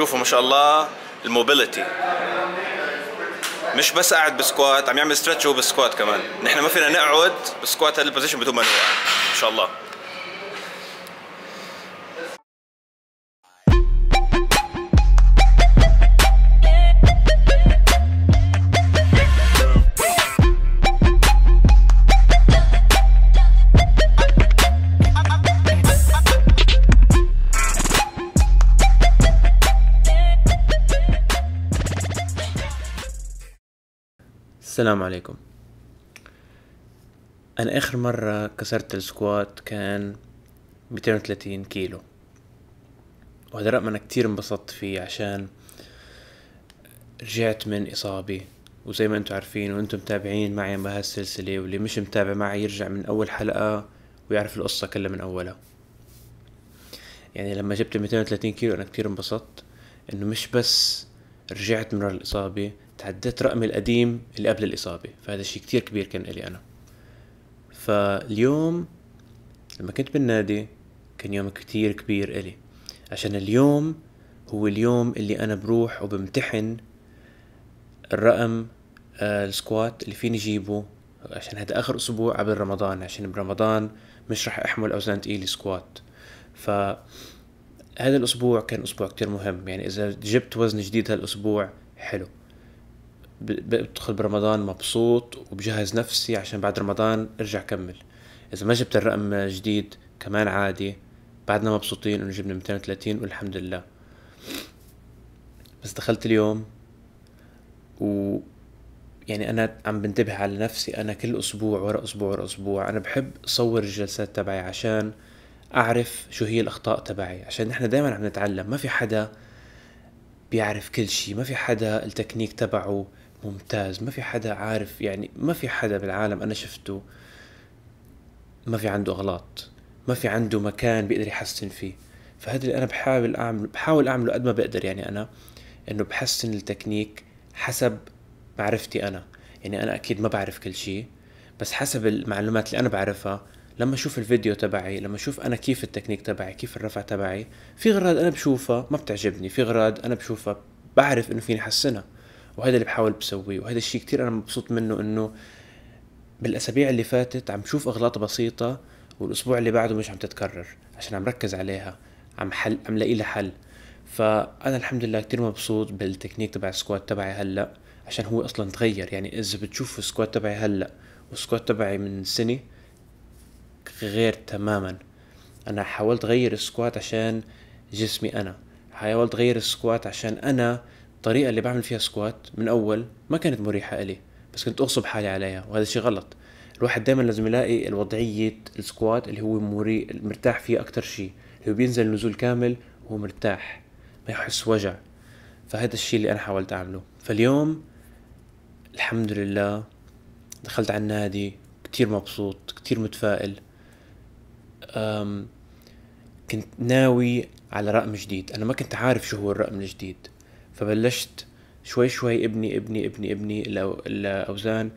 شوفوا ما شاء الله الموبيليتي مش بس قاعد بسكوات عم يعمل ستريتش وبسكوات كمان نحن ما فينا نقعد بسكوات هذا البوزيشن بدون ما نوقع ما شاء الله السلام عليكم أنا آخر مرة كسرت السكوات كان 230 كيلو وهذا رقم أنا كتير انبسطت فيه عشان رجعت من إصابة وزي ما انتم عارفين وانتم متابعين معي بهالسلسلة واللي مش متابع معي يرجع من أول حلقة ويعرف القصة كلها من أولها يعني لما جبت 230 كيلو أنا كتير انبسطت إنه مش بس رجعت من الإصابة تعديت رقمي القديم اللي قبل الإصابة فهذا شيء كتير كبير كان إلي أنا فاليوم لما كنت بالنادي كان يوم كتير كبير إلي عشان اليوم هو اليوم اللي أنا بروح وبمتحن الرقم آه، السكوات اللي فيني جيبه عشان هذا آخر أسبوع قبل رمضان عشان برمضان مش رح أحمل أوزان تقيلة سكوات ف هذا الأسبوع كان أسبوع كتير مهم يعني إذا جبت وزن جديد هالأسبوع حلو بدخل برمضان مبسوط وبجهز نفسي عشان بعد رمضان ارجع كمل اذا ما جبت الرقم جديد كمان عادي بعدنا مبسوطين انه جبنا 230 والحمد لله بس دخلت اليوم و يعني انا عم بنتبه على نفسي انا كل اسبوع ورا اسبوع ورا اسبوع انا بحب صور الجلسات تبعي عشان اعرف شو هي الاخطاء تبعي عشان نحن دائما عم نتعلم ما في حدا بيعرف كل شيء ما في حدا التكنيك تبعه ممتاز ما في حدا عارف يعني ما في حدا بالعالم انا شفته ما في عنده اغلاط ما في عنده مكان بيقدر يحسن فيه فهذا اللي انا بحاول اعمل بحاول اعمله قد ما بقدر يعني انا انه بحسن التكنيك حسب معرفتي انا يعني انا اكيد ما بعرف كل شيء بس حسب المعلومات اللي انا بعرفها لما اشوف الفيديو تبعي لما اشوف انا كيف التكنيك تبعي كيف الرفع تبعي في غراض انا بشوفها ما بتعجبني في غراض انا بشوفها بعرف انه فيني احسنها وهذا اللي بحاول بسويه وهذا الشيء كتير انا مبسوط منه انه بالاسابيع اللي فاتت عم شوف اغلاط بسيطه والاسبوع اللي بعده مش عم تتكرر عشان عم ركز عليها عم حل عم لاقي لها حل فانا الحمد لله كتير مبسوط بالتكنيك تبع السكوات تبعي هلا عشان هو اصلا تغير يعني اذا بتشوف السكوات تبعي هلا والسكوات تبعي من سنه غير تماما انا حاولت اغير السكوات عشان جسمي انا حاولت اغير السكوات عشان انا الطريقه اللي بعمل فيها سكوات من اول ما كانت مريحه الي بس كنت اغصب حالي عليها وهذا الشيء غلط الواحد دائما لازم يلاقي الوضعيه السكوات اللي هو مري... مرتاح فيها اكثر شيء اللي هو بينزل نزول كامل وهو مرتاح ما يحس وجع فهذا الشيء اللي انا حاولت اعمله فاليوم الحمد لله دخلت على النادي كتير مبسوط كتير متفائل أم كنت ناوي على رقم جديد انا ما كنت عارف شو هو الرقم الجديد فبلشت شوي شوي ابني ابني ابني ابني الاوزان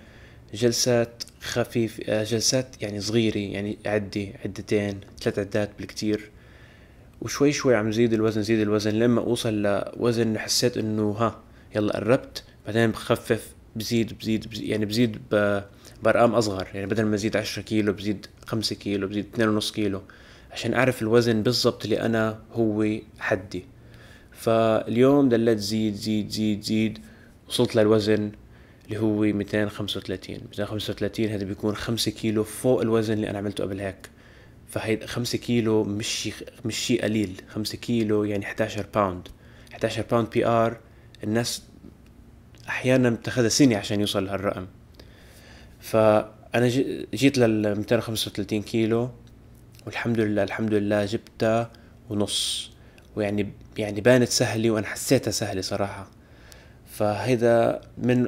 جلسات خفيف آه، جلسات يعني صغيرة يعني عدي عدتين ثلاث عدات بالكتير وشوي شوي عم زيد الوزن زيد الوزن لما اوصل لوزن حسيت انه ها يلا قربت بعدين بخفف بزيد بزيد, بزيد يعني بزيد بارقام اصغر يعني بدل ما ازيد 10 كيلو بزيد 5 كيلو بزيد 2.5 كيلو عشان اعرف الوزن بالضبط اللي انا هو حدي فاليوم دلت زيد زيد زيد زيد وصلت للوزن اللي هو 235 235 هذا بيكون 5 كيلو فوق الوزن اللي انا عملته قبل هيك فهيدا 5 كيلو مش شيء مش شيء قليل 5 كيلو يعني 11 باوند 11 باوند بي ار الناس احيانا بتاخذها سنه عشان يوصل لهالرقم فانا جيت لل 235 كيلو والحمد لله الحمد لله جبتها ونص ويعني يعني بانت سهله وانا حسيتها سهله صراحه فهيدا من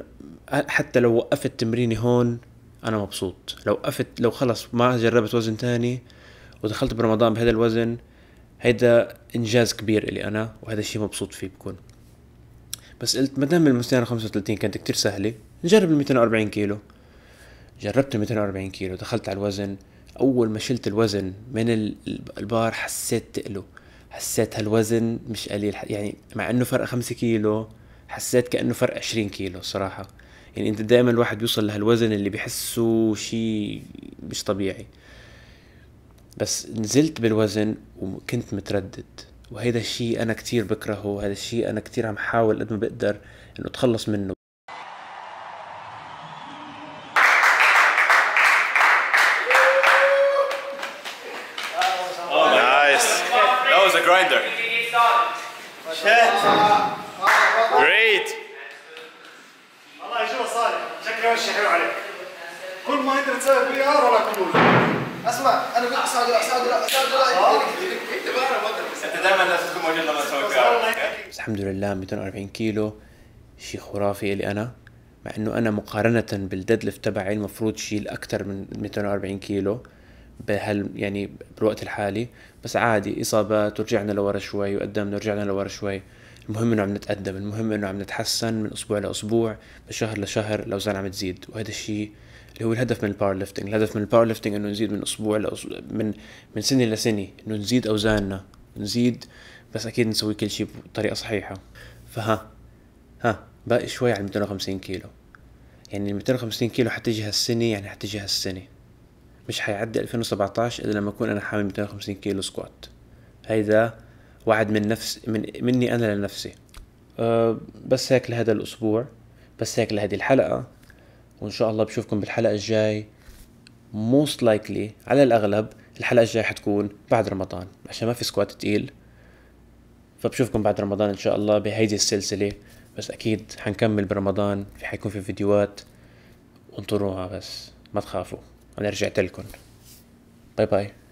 حتى لو وقفت تمريني هون انا مبسوط لو وقفت لو خلص ما جربت وزن تاني ودخلت برمضان بهذا الوزن هيدا انجاز كبير الي انا وهذا الشيء مبسوط فيه بكون بس قلت ما دام المستنير 35 كانت كتير سهله نجرب ال 240 كيلو جربت ال 240 كيلو دخلت على الوزن اول ما شلت الوزن من البار حسيت تقله حسيت هالوزن مش قليل يعني مع انه فرق خمسة كيلو حسيت كانه فرق عشرين كيلو صراحه يعني انت دائما الواحد بيوصل لهالوزن اللي بحسه شيء مش طبيعي بس نزلت بالوزن وكنت متردد وهيدا الشيء انا كتير بكرهه وهذا الشيء انا كتير عم حاول قد ما بقدر انه اتخلص منه grinder. Shit. Great. والله يجوا صالح شكله وش حلو عليك كل ما انت تسوي بي ار ولا كلول اسمع انا قلت سعد لا سعد انت دائما لازم تكون موجود لما تسوي بي ار الحمد لله 240 كيلو شيء خرافي لي انا مع انه انا مقارنه بالديد ليفت تبعي المفروض شيل اكثر من 240 كيلو بهال يعني بالوقت الحالي بس عادي اصابات ورجعنا لورا شوي وقدمنا ورجعنا لورا شوي المهم انه عم نتقدم المهم انه عم نتحسن من اسبوع لاسبوع من شهر لشهر الاوزان عم تزيد وهذا الشيء اللي هو الهدف من الباور ليفتنج الهدف من الباور ليفتنج انه نزيد من اسبوع لأسبوع من من سنه لسنه انه نزيد اوزاننا نزيد بس اكيد نسوي كل شيء بطريقه صحيحه فها ها باقي شوي على 250 كيلو يعني 250 كيلو حتجي هالسنه يعني حتجي هالسنه مش حيعدي 2017 الا لما اكون انا حامل 250 كيلو سكوات هيدا وعد من نفس من مني انا لنفسي أه بس هيك لهذا الاسبوع بس هيك لهذه الحلقه وان شاء الله بشوفكم بالحلقه الجاي موست لايكلي على الاغلب الحلقه الجاي حتكون بعد رمضان عشان ما في سكوات تقيل فبشوفكم بعد رمضان ان شاء الله بهيدي السلسله بس اكيد حنكمل برمضان في حيكون في فيديوهات انطروها بس ما تخافوا انا رجعت لكم باي باي